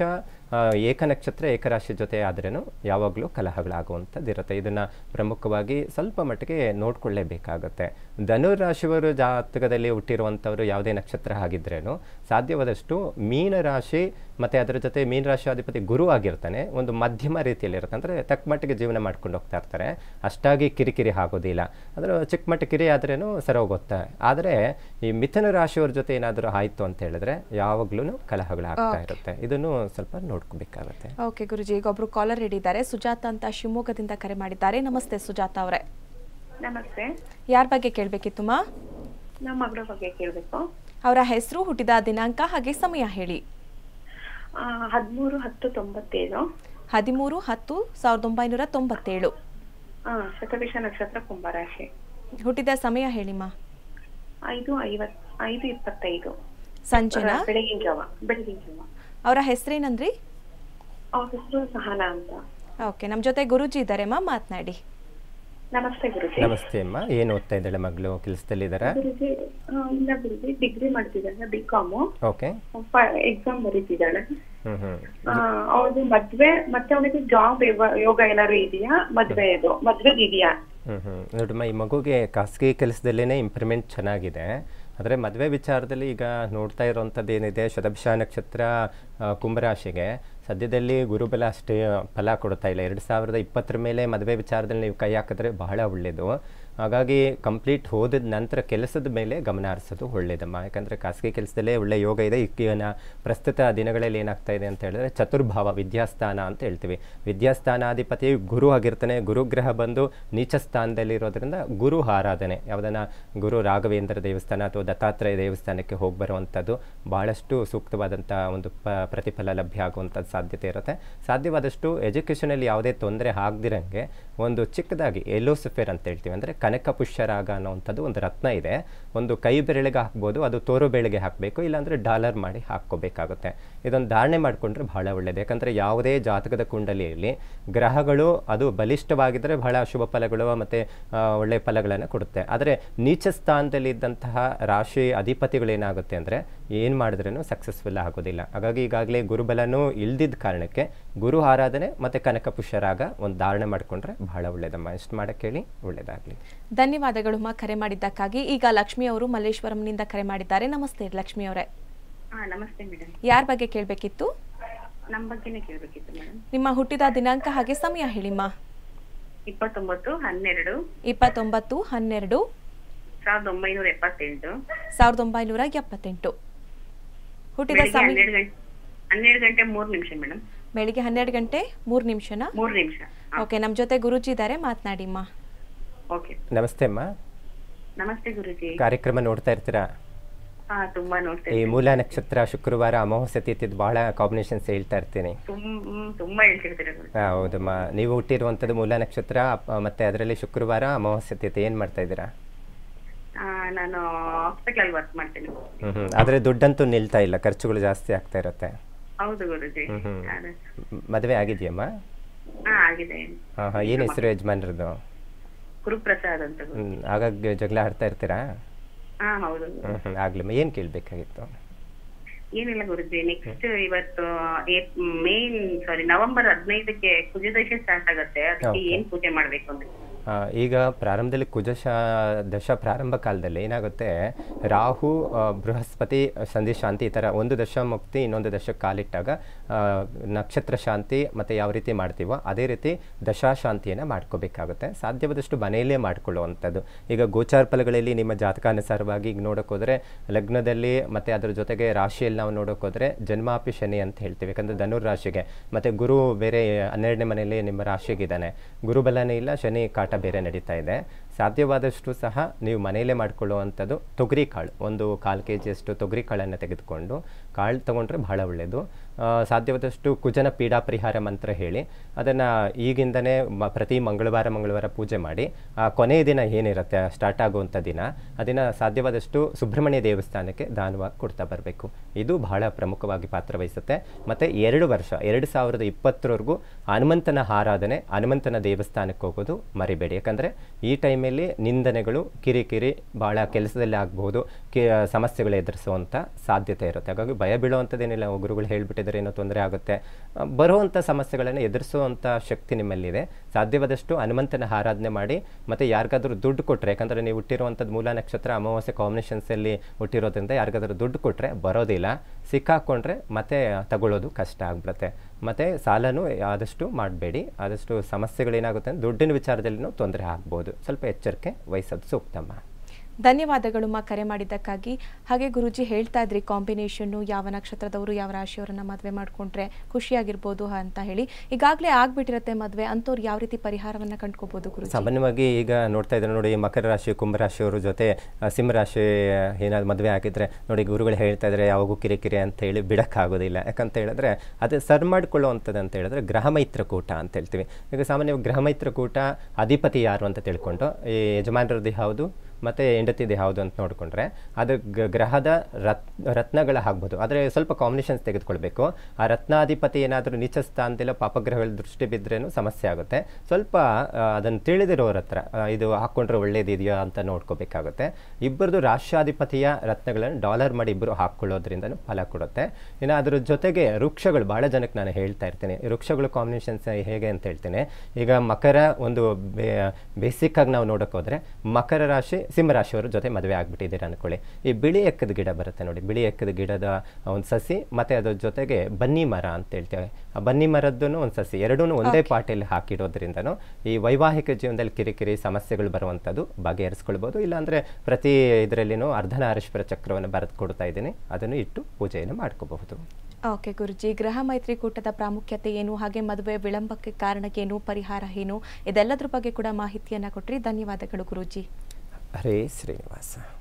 ಏಕನಕ್ಷತ್ರ ಏಕರಾಶಿ ಜೊತೆ ಆದ್ರೇನು ಯಾವಾಗಲೂ ಕಲಹಗಳಾಗುವಂಥದ್ದು ಇರುತ್ತೆ ಇದನ್ನು ಪ್ರಮುಖವಾಗಿ ಸ್ವಲ್ಪ ಮಟ್ಟಿಗೆ ನೋಡಿಕೊಳ್ಳೇಬೇಕಾಗುತ್ತೆ ಧನುರಾಶಿಯವರು ಜಾತಕದಲ್ಲಿ ಹುಟ್ಟಿರುವಂಥವರು ಯಾವುದೇ ನಕ್ಷತ್ರ ಆಗಿದ್ರೇನು ಸಾಧ್ಯವಾದಷ್ಟು ಮೀನರಾಶಿ ಮತ್ತು ಅದರ ಜೊತೆ ಅಧಿಪತಿ ಗುರು ಆಗಿರ್ತಾನೆ ಒಂದು ಮಧ್ಯಮ ರೀತಿಯಲ್ಲಿ ಇರುತ್ತೆ ಅಂದರೆ ತಕ್ಕ ಮಟ್ಟಿಗೆ ಜೀವನ ಮಾಡ್ಕೊಂಡು ಹೋಗ್ತಾ ಇರ್ತಾರೆ ಅಷ್ಟಾಗಿ ಕಿರಿಕಿರಿ ಆಗೋದಿಲ್ಲ ಅಂದರೆ ಚಿಕ್ಕ ಕಿರಿ ಆದ್ರೇನು ಸರಿ ಹೋಗುತ್ತೆ ಆದರೆ ಈ ಮಿಥುನ ರಾಶಿಯವ್ರ ಜೊತೆ ಏನಾದರೂ ಆಯಿತು ಅಂತ ಹೇಳಿದ್ರೆ ಯಾವಾಗ್ಲೂ ಕಲಹಗಳಾಗ್ತಾ ಇರುತ್ತೆ ಇದನ್ನು ಸ್ವಲ್ಪ ನೋಡ್ಕೋಬೇಕಾಗುತ್ತೆ ಓಕೆ ಗುರುಜಿ ಈಗ ಒಬ್ರು ಕಾಲರ್ ಹಿಡಿದ್ದಾರೆ ಸುಜಾತ ಅಂತ ಶಿವಮೊಗ್ಗದಿಂದ ಕರೆ ಮಾಡಿದ್ದಾರೆ ನಮಸ್ತೆ ಸುಜಾತ ಅವರೇ ನಮಸ್ತೆ ಯಾರ ಬಗ್ಗೆ ಕೇಳಬೇಕಿತ್ತು ಮಾ ನಮ್ಮ ಮಗಳ ಬಗ್ಗೆ ಕೇಳಬೇಕು ಅವರ ಹೆಸರು ಹುಟ್ಟಿದ ದಿನಾಂಕ ಹಾಗೆ ಸಮಯ ಹೇಳಿ ಹದಿಮೂರು ಹತ್ತು ತೊಂಬತ್ತೇಳು ಹದಿಮೂರು ಹತ್ತು ಸಾವಿರದ ಒಂಬೈನೂರ ತೊಂಬತ್ತೇಳು ಶತಭಿಷ ನಕ್ಷತ್ರ ಕುಂಭರಾಶಿ ಹುಟ್ಟಿದ ಸಮಯ ಹೇಳಿಮ್ಮ ಐದು ಐವತ್ ಐದು ಇಪ್ಪತ್ತೈದು ಸಂಜನಾ ಬೆಳಗಿನ ಜಾವ ಬೆಳಗಿನ ಜಾವ ಅವರ ಹೆಸರೇನಂದ್ರಿ ಅವ್ರ ಹೆಸರು ಸಹನಾ ಅಂತ ಓಕೆ ನಮ್ಮ ಜೊತೆ ಗುರುಜಿ ಇದ್ದಾರೆ ಮಾತನಾಡಿ ನಮಸ್ತೆ ಗುರುಜಿ ನಮಸ್ತೆ ಅಮ್ಮ ಏನು ಓದ್ತಾ ಇದ್ದಾಳೆ ಮಗಳು ಕೆಲಸದಲ್ಲಿದ್ದಾರಾ ಗುರುಜಿ ಇಲ್ಲ ಗುರುಜಿ ಡಿಗ್ರಿ ಮಾಡ್ತಿದ್ದಾಳೆ ಬಿ ಕಾಮ್ ಓಕೆ ಎಕ್ಸಾಮ್ ಬರೀತಿದ್ದಾಳೆ ಅವಳು ಮದ್ವೆ ಮತ್ತೆ ಅವಳಿಗೆ ಜಾಬ್ ಯೋಗ ಏನಾದ್ರು ಇದೆಯಾ ಮದ್ವೆ ಇದು ಮದ್ವೆ ಇದೆಯಾ ನೋಡಮ್ಮ ಈ ಮಗುಗೆ ಖಾಸಗಿ ಕೆಲಸದಲ್ಲೇನೆ ಇಂಪ್ರೂವ್ಮೆಂಟ್ ಚೆನ್ನಾಗಿದೆ ಆದರೆ ಮದುವೆ ವಿಚಾರದಲ್ಲಿ ಈಗ ನೋಡ್ತಾ ಇರೋವಂಥದ್ದು ಏನಿದೆ ಶತಭಿಷ ನಕ್ಷತ್ರ ಕುಂಭರಾಶಿಗೆ ಸದ್ಯದಲ್ಲಿ ಗುರುಬಲ ಅಷ್ಟೇ ಫಲ ಕೊಡ್ತಾ ಇಲ್ಲ ಎರಡು ಸಾವಿರದ ಇಪ್ಪತ್ತರ ಮೇಲೆ ಮದುವೆ ವಿಚಾರದಲ್ಲಿ ನೀವು ಕೈ ಹಾಕಿದ್ರೆ ಬಹಳ ಒಳ್ಳೆಯದು ಹಾಗಾಗಿ ಕಂಪ್ಲೀಟ್ ಹೋದ ನಂತರ ಕೆಲಸದ ಮೇಲೆ ಗಮನ ಹರಿಸೋದು ಒಳ್ಳೆಯದಮ್ಮ ಯಾಕಂದರೆ ಖಾಸಗಿ ಕೆಲಸದಲ್ಲೇ ಒಳ್ಳೆಯ ಯೋಗ ಇದೆ ಈಗಿನ ಪ್ರಸ್ತುತ ದಿನಗಳಲ್ಲಿ ಏನಾಗ್ತಾ ಇದೆ ಅಂತ ಹೇಳಿದ್ರೆ ಚತುರ್ಭಾವ ವಿದ್ಯಾಸ್ಥಾನ ಅಂತ ಹೇಳ್ತೀವಿ ವಿದ್ಯಾಸ್ಥಾನಾಧಿಪತಿ ಗುರು ಆಗಿರ್ತಾನೆ ಗುರುಗ್ರಹ ಬಂದು ನೀಚ ಇರೋದ್ರಿಂದ ಗುರು ಆರಾಧನೆ ಯಾವುದನ್ನ ಗುರು ರಾಘವೇಂದ್ರ ದೇವಸ್ಥಾನ ಅಥವಾ ದತ್ತಾತ್ರೇಯ ದೇವಸ್ಥಾನಕ್ಕೆ ಹೋಗಿ ಬರುವಂಥದ್ದು ಭಾಳಷ್ಟು ಸೂಕ್ತವಾದಂಥ ಒಂದು ಪ ಪ್ರತಿಫಲ ಲಭ್ಯ ಆಗುವಂಥದ್ದು ಸಾಧ್ಯತೆ ಇರುತ್ತೆ ಸಾಧ್ಯವಾದಷ್ಟು ಎಜುಕೇಷನಲ್ಲಿ ಯಾವುದೇ ತೊಂದರೆ ಆಗದಿರಂಗೆ ಒಂದು ಚಿಕ್ಕದಾಗಿ ಎಲೋಸಫರ್ ಅಂತ ಹೇಳ್ತೀವಿ ಅಂದರೆ ಕನಕ ಪುಷ್ಯರಾಗ ಅನ್ನೋವಂಥದ್ದು ಒಂದು ರತ್ನ ಇದೆ ಒಂದು ಕೈ ಬೆರಳಿಗೆ ಹಾಕ್ಬೋದು ಅದು ತೋರು ಬೆಳೆಗೆ ಹಾಕಬೇಕು ಇಲ್ಲಾಂದರೆ ಡಾಲರ್ ಮಾಡಿ ಹಾಕ್ಕೋಬೇಕಾಗುತ್ತೆ ಇದೊಂದು ಧಾರಣೆ ಮಾಡಿಕೊಂಡ್ರೆ ಭಾಳ ಒಳ್ಳೆಯದು ಯಾಕಂದರೆ ಯಾವುದೇ ಜಾತಕದ ಕುಂಡಲಿಯಲ್ಲಿ ಗ್ರಹಗಳು ಅದು ಬಲಿಷ್ಠವಾಗಿದ್ದರೆ ಬಹಳ ಶುಭ ಫಲಗಳು ಮತ್ತು ಒಳ್ಳೆಯ ಫಲಗಳನ್ನು ಕೊಡುತ್ತೆ ಆದರೆ ನೀಚ ಸ್ಥಾನದಲ್ಲಿ ಇದ್ದಂತಹ ರಾಶಿ ಅಧಿಪತಿಗಳೇನಾಗುತ್ತೆ ಅಂದರೆ ಏನು ಮಾಡಿದ್ರೂ ಸಕ್ಸಸ್ಫುಲ್ ಆಗೋದಿಲ್ಲ ಹಾಗಾಗಿ ಈಗಾಗಲೇ ಗುರುಬಲನೂ ಇಲ್ದಿದ್ದ ಕಾರಣಕ್ಕೆ ಗುರು ಆರಾಧನೆ ಮತ್ತು ಕನಕ ಪುಷ್ಯರಾಗ ಒಂದು ಧಾರಣೆ ಮಾಡಿಕೊಂಡ್ರೆ ಬಹಳ ಒಳ್ಳೆಯದಮ್ಮ ಇಷ್ಟು ಮಾಡೋಕ್ಕೆ ಹೇಳಿ ಒಳ್ಳೆಯದಾಗಲಿ ಧನ್ಯವಾದಗಳು ಮಾ ಕರೆ ಮಾಡಿದ್ದಕ್ಕಾಗಿ ಈಗ ಲಕ್ಷ್ಮಿ ಅವರು ಮಲ್ಲೇಶ್ವರಂನಿಂದ ಕರೆ ಮಾಡಿದ್ದಾರೆ ನಮಸ್ತೆ ಲಕ್ಷ್ಮಿ ಅವರೇ ನಮಸ್ತೆ ಮೇಡಮ್ ಯಾರ ಬಗ್ಗೆ ಕೇಳಬೇಕಿತ್ತು ನಮ್ಮ ಬಗ್ಗೆನೇ ಕೇಳಬೇಕಿತ್ತು ಮೇಡಮ್ ನಿಮ್ಮ ಹುಟ್ಟಿದ ದಿನಾಂಕ ಹಾಗೆ ಸಮಯ ಹೇಳಿಮ್ಮ ಇಪ್ಪತ್ತೊಂಬತ್ತು ಹನ್ನೆರಡು ಇಪ್ಪತ್ತೊಂಬತ್ತು ಹನ್ನೆರಡು ಸಾವಿರದ ಒಂಬೈನೂರ ಎಪ್ಪತ್ತೆಂಟು ಸಾವಿರದ ಒಂಬೈನೂರ ಎಪ್ಪತ್ತೆಂಟು ಹುಟ್ಟಿದ ಸಮಯ ಹನ್ನೆರಡು ಗಂಟೆ ಮೂರು ನಿಮಿಷ ಮೇಡಮ್ ಬೆಳಿಗ್ಗೆ ಹನ್ನೆರಡು ಗಂಟೆ ಮೂರು ನಿಮಿಷನ ಮೂರು ನಿಮಿಷ ಓಕೆ ನಮ್ಮ ಜೊತೆ ಗುರುಜಿ ಇದ್ದಾರೆ ಮಾತನಾಡಿ ಓಕೆ ನಮಸ್ತೆ ಅಮ್ಮ ನಮಸ್ತೆ ಗುರುಜಿ ಕಾರ್ಯಕ್ರಮ ನೋಡ್ತಾ ಇರ್ತೀರಾ ತುಂಬಾ ಈ ಮೂಲ ನಕ್ಷತ್ರ ಶುಕ್ರವಾರ ಅಮಾವಾಸ್ಯ ತಿಥಿದ್ ಬಹಳ ಕಾಂಬಿನೇಷನ್ಸ್ ಹೇಳ್ತಾ ಇರ್ತೀನಿ ಹೌದಮ್ಮ ನೀವು ಹುಟ್ಟಿರುವಂತದ್ದು ಮೂಲ ನಕ್ಷತ್ರ ಮತ್ತೆ ಅದರಲ್ಲಿ ಶುಕ್ರವಾರ ಅಮಾವಾಸ್ಯ ತಿಥಿ ಏನ್ ಮಾಡ್ತಾ ಇದ್ದೀರಾ ನಾನು ಹಾಸ್ಪಿಟಲ್ ವರ್ಕ್ ಮಾಡ್ತೀನಿ ಆದ್ರೆ ದುಡ್ಡಂತೂ ನಿಲ್ತಾ ಇಲ್ಲ ಖರ್ಚುಗಳು ಜಾಸ್ತಿ ಆಗ್ತಾ ಇರುತ್ತೆ ಹೌದು ಗುರುಜಿ ಮದುವೆ ಆಗಿದೆಯಮ್ಮ ಏನ ಹೆಸರು ಯಜಮಾನ್ರದ್ದು ಗುರುಪ್ರಸಾದ್ ಅಂತ ಹಾಗಾಗಿ ಜಗಳ ಆಡ್ತಾ ಇರ್ತೀರಾ ಆಗ್ಲಮ್ಮ ಏನ್ ಕೇಳ್ಬೇಕಾಗಿತ್ತು ಏನಿಲ್ಲ ಗುರುಜಿ ನೆಕ್ಸ್ಟ್ ಇವತ್ತು ಮೇನ್ ಸಾರಿ ನವೆಂಬರ್ ಹದಿನೈದಕ್ಕೆ ಕುಜದಶ ಸ್ಟಾರ್ಟ್ ಆಗುತ್ತೆ ಅದಕ್ಕೆ ಏನ್ ಪೂಜೆ ಮಾಡ್ಬೇಕು ಅಂತ ಈಗ ಪ್ರಾರಂಭದಲ್ಲಿ ಕುಜಶ ದಶ ಪ್ರಾರಂಭ ಕಾಲದಲ್ಲಿ ಏನಾಗುತ್ತೆ ರಾಹು ಬೃಹಸ್ಪತಿ ಸಂಧಿ ಶಾಂತಿ ಈ ಥರ ಒಂದು ದಶ ಮುಕ್ತಿ ಇನ್ನೊಂದು ದಶ ಕಾಲಿಟ್ಟಾಗ ನಕ್ಷತ್ರ ಶಾಂತಿ ಮತ್ತು ಯಾವ ರೀತಿ ಮಾಡ್ತೀವೋ ಅದೇ ರೀತಿ ದಶಾ ಮಾಡ್ಕೋಬೇಕಾಗುತ್ತೆ ಸಾಧ್ಯವಾದಷ್ಟು ಮನೆಯಲ್ಲೇ ಮಾಡ್ಕೊಳ್ಳುವಂಥದ್ದು ಈಗ ಗೋಚಾರ ಫಲಗಳಲ್ಲಿ ನಿಮ್ಮ ಜಾತಕಾನುಸಾರವಾಗಿ ಈಗ ನೋಡೋಕ್ಕೋದ್ರೆ ಲಗ್ನದಲ್ಲಿ ಮತ್ತು ಅದರ ಜೊತೆಗೆ ರಾಶಿಯಲ್ಲಿ ನಾವು ನೋಡೋಕ್ಕೋದ್ರೆ ಜನ್ಮಾಪಿ ಶನಿ ಅಂತ ಹೇಳ್ತೀವಿ ಯಾಕಂದರೆ ಧನುರ್ ರಾಶಿಗೆ ಮತ್ತು ಗುರು ಬೇರೆ ಹನ್ನೆರಡನೇ ಮನೆಯಲ್ಲಿ ನಿಮ್ಮ ರಾಶಿಗಿದ್ದಾನೆ ಗುರುಬಲನೇ ಇಲ್ಲ ಶನಿ ಕಾಟ ಬೇರೆ ನಡೀತಾ ಇದೆ ಸಾಧ್ಯವಾದಷ್ಟು ಸಹ ನೀವು ಮನೆಯಲ್ಲೇ ಮಾಡಿಕೊಳ್ಳುವಂಥದ್ದು ತೊಗರಿಕಾಳು ಒಂದು ಕಾಲು ಕೆ ಜಿಯಷ್ಟು ಕಾಳನ್ನು ತೆಗೆದುಕೊಂಡು ಕಾಳು ತೊಗೊಂಡ್ರೆ ಬಹಳ ಒಳ್ಳೆಯದು ಸಾಧ್ಯವಾದಷ್ಟು ಕುಜನ ಪೀಡಾ ಪರಿಹಾರ ಮಂತ್ರ ಹೇಳಿ ಅದನ್ನು ಈಗಿಂದನೇ ಮ ಪ್ರತಿ ಮಂಗಳವಾರ ಮಂಗಳವಾರ ಪೂಜೆ ಮಾಡಿ ಆ ಕೊನೆಯ ದಿನ ಏನಿರುತ್ತೆ ಸ್ಟಾರ್ಟ್ ಆಗುವಂಥ ದಿನ ಅದನ್ನು ಸಾಧ್ಯವಾದಷ್ಟು ಸುಬ್ರಹ್ಮಣ್ಯ ದೇವಸ್ಥಾನಕ್ಕೆ ದಾನವಾಗಿ ಕೊಡ್ತಾ ಬರಬೇಕು ಇದು ಬಹಳ ಪ್ರಮುಖವಾಗಿ ಪಾತ್ರವಹಿಸುತ್ತೆ ಮತ್ತು ಎರಡು ವರ್ಷ ಎರಡು ಸಾವಿರದ ಇಪ್ಪತ್ತರವರೆಗೂ ಹನುಮಂತನ ಆರಾಧನೆ ಹನುಮಂತನ ದೇವಸ್ಥಾನಕ್ಕೆ ಹೋಗೋದು ಮರಿಬೇಡಿ ಯಾಕಂದರೆ ಈ ಟೈಮಲ್ಲಿ ನಿಂದನೆಗಳು ಕಿರಿಕಿರಿ ಭಾಳ ಕೆಲಸದಲ್ಲಿ ಆಗ್ಬೋದು ಕಿ ಸಮಸ್ಯೆಗಳು ಎದುರಿಸುವಂಥ ಸಾಧ್ಯತೆ ಇರುತ್ತೆ ಹಾಗಾಗಿ ಭಯ ಬೀಳುವಂಥದ್ದೇನಿಲ್ಲ ಗುರುಗಳು ಹೇಳಿಬಿಟ್ಟಿದ್ದಾರೆ ಏನೋ ತೊಂದರೆ ಆಗುತ್ತೆ ಬರುವಂಥ ಸಮಸ್ಯೆಗಳನ್ನು ಎದುರಿಸುವಂಥ ಶಕ್ತಿ ನಿಮ್ಮಲ್ಲಿದೆ ಸಾಧ್ಯವಾದಷ್ಟು ಹನುಮಂತನ ಆರಾಧನೆ ಮಾಡಿ ಮತ್ತು ಯಾರಿಗಾದರೂ ದುಡ್ಡು ಕೊಟ್ಟರೆ ಯಾಕಂದರೆ ನೀವು ಹುಟ್ಟಿರುವಂಥದ್ದು ಮೂಲ ನಕ್ಷತ್ರ ಅಮಾವಾಸ್ಯ ಕಾಂಬಿನೇಷನ್ಸಲ್ಲಿ ಹುಟ್ಟಿರೋದ್ರಿಂದ ಯಾರಿಗಾದರೂ ದುಡ್ಡು ಕೊಟ್ಟರೆ ಬರೋದಿಲ್ಲ ಸಿಕ್ಕಾಕೊಂಡ್ರೆ ಮತ್ತೆ ತಗೊಳ್ಳೋದು ಕಷ್ಟ ಆಗ್ಬಿಡುತ್ತೆ ಮತ್ತು ಸಾಲನೂ ಆದಷ್ಟು ಮಾಡಬೇಡಿ ಆದಷ್ಟು ಸಮಸ್ಯೆಗಳೇನಾಗುತ್ತೆ ದುಡ್ಡಿನ ವಿಚಾರದಲ್ಲಿನೂ ತೊಂದರೆ ಆಗ್ಬೋದು ಸ್ವಲ್ಪ ಎಚ್ಚರಿಕೆ ವಹಿಸೋದು ಸೂಕ್ತಮ್ಮ ಧನ್ಯವಾದಗಳು ಮಾ ಕರೆ ಮಾಡಿದ್ದಕ್ಕಾಗಿ ಹಾಗೆ ಗುರುಜಿ ಹೇಳ್ತಾ ಇದ್ರಿ ಕಾಂಬಿನೇಷನ್ನು ಯಾವ ನಕ್ಷತ್ರದವರು ಯಾವ ರಾಶಿಯವರನ್ನ ಮದುವೆ ಮಾಡಿಕೊಂಡ್ರೆ ಖುಷಿಯಾಗಿರ್ಬೋದು ಅಂತ ಹೇಳಿ ಈಗಾಗಲೇ ಆಗ್ಬಿಟ್ಟಿರುತ್ತೆ ಮದುವೆ ಅಂಥವ್ರು ಯಾವ ರೀತಿ ಪರಿಹಾರವನ್ನು ಕಂಡುಕೋಬಹುದು ಗುರು ಸಾಮಾನ್ಯವಾಗಿ ಈಗ ನೋಡ್ತಾ ಇದ್ರೆ ನೋಡಿ ಮಕರ ರಾಶಿ ಕುಂಭರಾಶಿಯವ್ರ ಜೊತೆ ಸಿಂಹರಾಶಿ ಏನಾದ್ರು ಮದುವೆ ಆಗಿದ್ರೆ ನೋಡಿ ಗುರುಗಳು ಹೇಳ್ತಾ ಇದ್ರೆ ಯಾವಾಗೂ ಕಿರಿಕಿರಿ ಅಂತ ಹೇಳಿ ಬಿಡೋಕ್ಕಾಗೋದಿಲ್ಲ ಯಾಕಂತ ಹೇಳಿದ್ರೆ ಅದು ಸರ್ ಮಾಡ್ಕೊಳ್ಳುವಂಥದ್ದು ಅಂತ ಹೇಳಿದ್ರೆ ಗ್ರಹ ಮೈತ್ರಕೂಟ ಅಂತ ಹೇಳ್ತೀವಿ ಈಗ ಸಾಮಾನ್ಯವಾಗಿ ಗ್ರಹ ಮೈತ್ರಕೂಟ ಅಧಿಪತಿ ಯಾರು ಅಂತ ತಿಳ್ಕೊಂಡು ಈ ಯಜಮಾನರದ್ದು ಹೌದು ಮತ್ತು ಹೆಂಡತಿದೆ ಯಾವುದು ಅಂತ ನೋಡಿಕೊಂಡ್ರೆ ಅದು ಗ್ರಹದ ರತ್ ರತ್ನಗಳ ಆಗ್ಬೋದು ಆದರೆ ಸ್ವಲ್ಪ ಕಾಂಬಿನೇಷನ್ಸ್ ತೆಗೆದುಕೊಳ್ಬೇಕು ಆ ರತ್ನಾಧಿಪತಿ ಏನಾದರೂ ನೀಚ ಸ್ಥಾನದಲ್ಲ ಪಾಪಗ್ರಹಗಳ ದೃಷ್ಟಿ ಬಿದ್ದ್ರೇನು ಸಮಸ್ಯೆ ಆಗುತ್ತೆ ಸ್ವಲ್ಪ ಅದನ್ನು ತಿಳಿದಿರೋರ ಹತ್ರ ಇದು ಹಾಕ್ಕೊಂಡ್ರೆ ಒಳ್ಳೇದಿದೆಯಾ ಅಂತ ನೋಡ್ಕೋಬೇಕಾಗುತ್ತೆ ಇಬ್ಬರದು ರಾಷ್ಟ್ರಾಧಿಪತಿಯ ರತ್ನಗಳನ್ನು ಡಾಲರ್ ಮಾಡಿ ಇಬ್ಬರು ಹಾಕ್ಕೊಳ್ಳೋದ್ರಿಂದ ಫಲ ಕೊಡುತ್ತೆ ಇನ್ನು ಅದ್ರ ಜೊತೆಗೆ ವೃಕ್ಷಗಳು ಭಾಳ ಜನಕ್ಕೆ ನಾನು ಹೇಳ್ತಾ ಇರ್ತೀನಿ ವೃಕ್ಷಗಳು ಕಾಂಬಿನೇಷನ್ಸ್ ಹೇಗೆ ಅಂತ ಹೇಳ್ತೀನಿ ಈಗ ಮಕರ ಒಂದು ಬೇಸಿಕ್ಕಾಗಿ ನಾವು ನೋಡೋಕ್ಕೋದ್ರೆ ಮಕರ ರಾಶಿ ಸಿಂಹರಾಶಿಯವರ ಜೊತೆ ಮದುವೆ ಆಗಿಬಿಟ್ಟಿದ್ದೀರ ಅಂದ್ಕೊಳ್ಳಿ ಈ ಬಿಳಿ ಎಕ್ಕದ ಗಿಡ ಬರುತ್ತೆ ನೋಡಿ ಬಿಳಿ ಎಕ್ಕದ ಗಿಡದ ಒಂದು ಸಸಿ ಮತ್ತು ಅದರ ಜೊತೆಗೆ ಬನ್ನಿ ಮರ ಅಂತ ಹೇಳ್ತೇವೆ ಆ ಬನ್ನಿ ಮರದ್ದು ಒಂದು ಸಸಿ ಎರಡೂ ಒಂದೇ ಪಾಟೀಲಿ ಹಾಕಿಡೋದ್ರಿಂದ ಈ ವೈವಾಹಿಕ ಜೀವನದಲ್ಲಿ ಕಿರಿಕಿರಿ ಸಮಸ್ಯೆಗಳು ಬರುವಂಥದ್ದು ಬಗೆಹರಿಸ್ಕೊಳ್ಬೋದು ಇಲ್ಲಾಂದರೆ ಪ್ರತಿ ಇದರಲ್ಲಿನೂ ಅರಶ್ವರ ಚಕ್ರವನ್ನು ಬರೆದು ಕೊಡ್ತಾ ಇದ್ದೀನಿ ಅದನ್ನು ಇಟ್ಟು ಪೂಜೆಯನ್ನು ಮಾಡ್ಕೋಬಹುದು ಓಕೆ ಗುರುಜಿ ಗೃಹ ಮೈತ್ರಿಕೂಟದ ಪ್ರಾಮುಖ್ಯತೆ ಏನು ಹಾಗೆ ಮದುವೆ ವಿಳಂಬಕ್ಕೆ ಕಾರಣಕ್ಕೇನು ಪರಿಹಾರ ಏನು ಇದೆಲ್ಲದರ ಬಗ್ಗೆ ಕೂಡ ಮಾಹಿತಿಯನ್ನು ಕೊಟ್ಟರಿ ಧನ್ಯವಾದಗಳು ಗುರುಜಿ Hare Srinivasa.